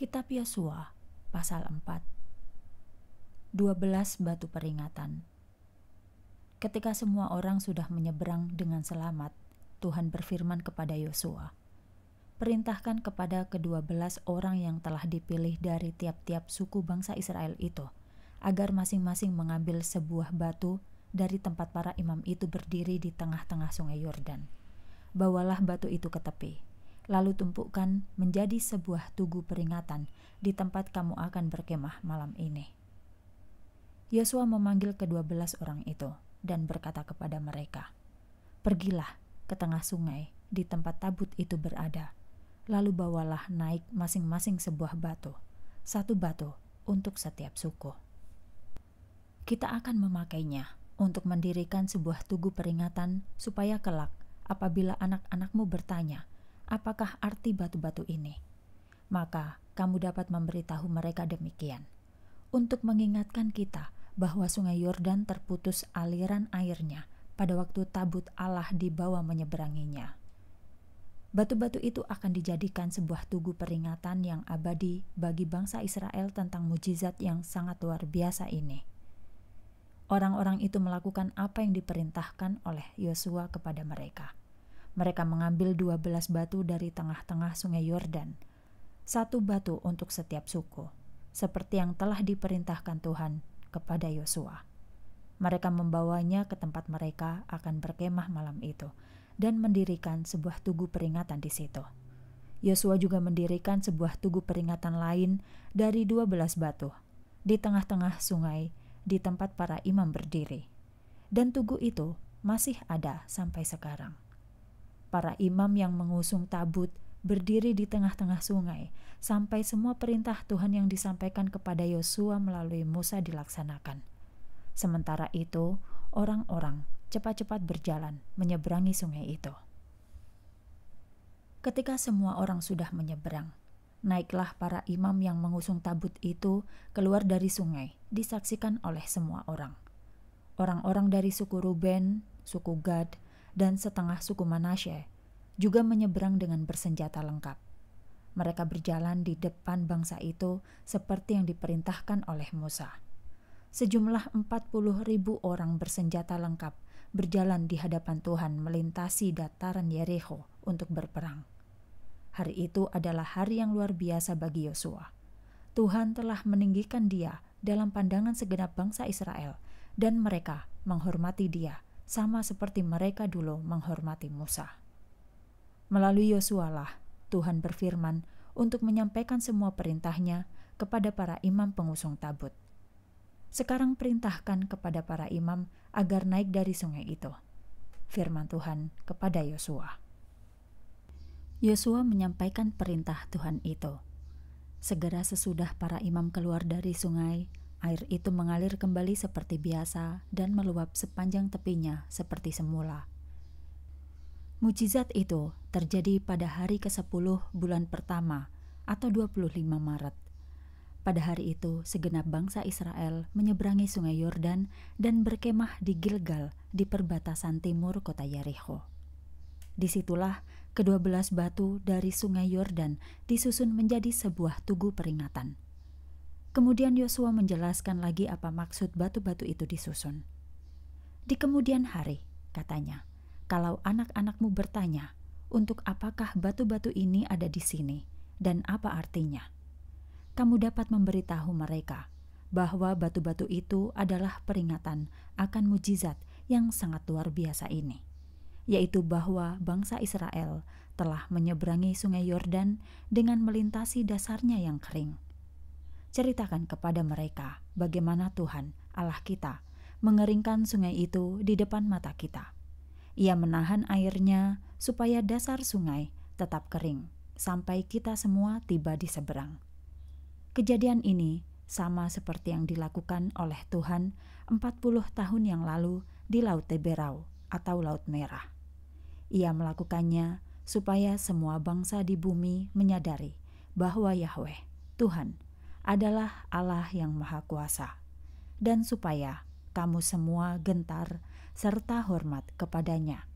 Kitab Yosua pasal 4 12 batu peringatan Ketika semua orang sudah menyeberang dengan selamat, Tuhan berfirman kepada Yosua, "Perintahkan kepada kedua belas orang yang telah dipilih dari tiap-tiap suku bangsa Israel itu, agar masing-masing mengambil sebuah batu dari tempat para imam itu berdiri di tengah-tengah sungai Yordan. Bawalah batu itu ke tepi lalu tumpukan menjadi sebuah tugu peringatan di tempat kamu akan berkemah malam ini. Yosua memanggil kedua belas orang itu dan berkata kepada mereka, Pergilah ke tengah sungai di tempat tabut itu berada, lalu bawalah naik masing-masing sebuah batu, satu batu untuk setiap suku. Kita akan memakainya untuk mendirikan sebuah tugu peringatan supaya kelak apabila anak-anakmu bertanya apakah arti batu-batu ini. Maka kamu dapat memberitahu mereka demikian. Untuk mengingatkan kita bahwa sungai Yordan terputus aliran airnya pada waktu tabut Allah dibawa menyeberanginya. Batu-batu itu akan dijadikan sebuah tugu peringatan yang abadi bagi bangsa Israel tentang mujizat yang sangat luar biasa ini. Orang-orang itu melakukan apa yang diperintahkan oleh Yosua kepada mereka mereka mengambil dua belas batu dari tengah-tengah sungai Yordan, satu batu untuk setiap suku, seperti yang telah diperintahkan Tuhan kepada Yosua. Mereka membawanya ke tempat mereka akan berkemah malam itu dan mendirikan sebuah tugu peringatan di situ. Yosua juga mendirikan sebuah tugu peringatan lain dari dua belas batu di tengah-tengah sungai di tempat para imam berdiri. Dan tugu itu masih ada sampai sekarang. Para imam yang mengusung tabut berdiri di tengah-tengah sungai sampai semua perintah Tuhan yang disampaikan kepada Yosua melalui Musa dilaksanakan. Sementara itu, orang-orang cepat-cepat berjalan menyeberangi sungai itu. Ketika semua orang sudah menyeberang, naiklah para imam yang mengusung tabut itu keluar dari sungai, disaksikan oleh semua orang. Orang-orang dari suku Ruben, suku Gad, dan setengah suku Manasye juga menyeberang dengan bersenjata lengkap. Mereka berjalan di depan bangsa itu seperti yang diperintahkan oleh Musa. Sejumlah 40 ribu orang bersenjata lengkap berjalan di hadapan Tuhan melintasi dataran Yereho untuk berperang. Hari itu adalah hari yang luar biasa bagi Yosua. Tuhan telah meninggikan dia dalam pandangan segenap bangsa Israel dan mereka menghormati dia sama seperti mereka dulu menghormati Musa. Melalui Yosualah, Tuhan berfirman untuk menyampaikan semua perintahnya kepada para imam pengusung tabut. Sekarang perintahkan kepada para imam agar naik dari sungai itu. Firman Tuhan kepada Yosua. Yosua menyampaikan perintah Tuhan itu. Segera sesudah para imam keluar dari sungai, Air itu mengalir kembali seperti biasa dan meluap sepanjang tepinya seperti semula. Mujizat itu terjadi pada hari ke-10 bulan pertama atau 25 Maret. Pada hari itu, segenap bangsa Israel menyeberangi sungai Yordan dan berkemah di Gilgal di perbatasan timur kota Yeriko. Disitulah kedua belas batu dari sungai Yordan disusun menjadi sebuah tugu peringatan Kemudian Yosua menjelaskan lagi apa maksud batu-batu itu disusun. Di kemudian hari, katanya, kalau anak-anakmu bertanya, untuk apakah batu-batu ini ada di sini dan apa artinya? Kamu dapat memberitahu mereka bahwa batu-batu itu adalah peringatan akan mujizat yang sangat luar biasa ini, yaitu bahwa bangsa Israel telah menyeberangi Sungai Yordan dengan melintasi dasarnya yang kering ceritakan kepada mereka bagaimana Tuhan Allah kita mengeringkan sungai itu di depan mata kita. Ia menahan airnya supaya dasar sungai tetap kering sampai kita semua tiba di seberang. Kejadian ini sama seperti yang dilakukan oleh Tuhan 40 tahun yang lalu di Laut Teberau atau Laut Merah. Ia melakukannya supaya semua bangsa di bumi menyadari bahwa Yahweh, Tuhan, adalah Allah yang Maha Kuasa, dan supaya kamu semua gentar serta hormat kepadanya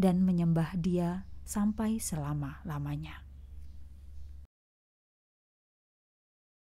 dan menyembah Dia sampai selama-lamanya.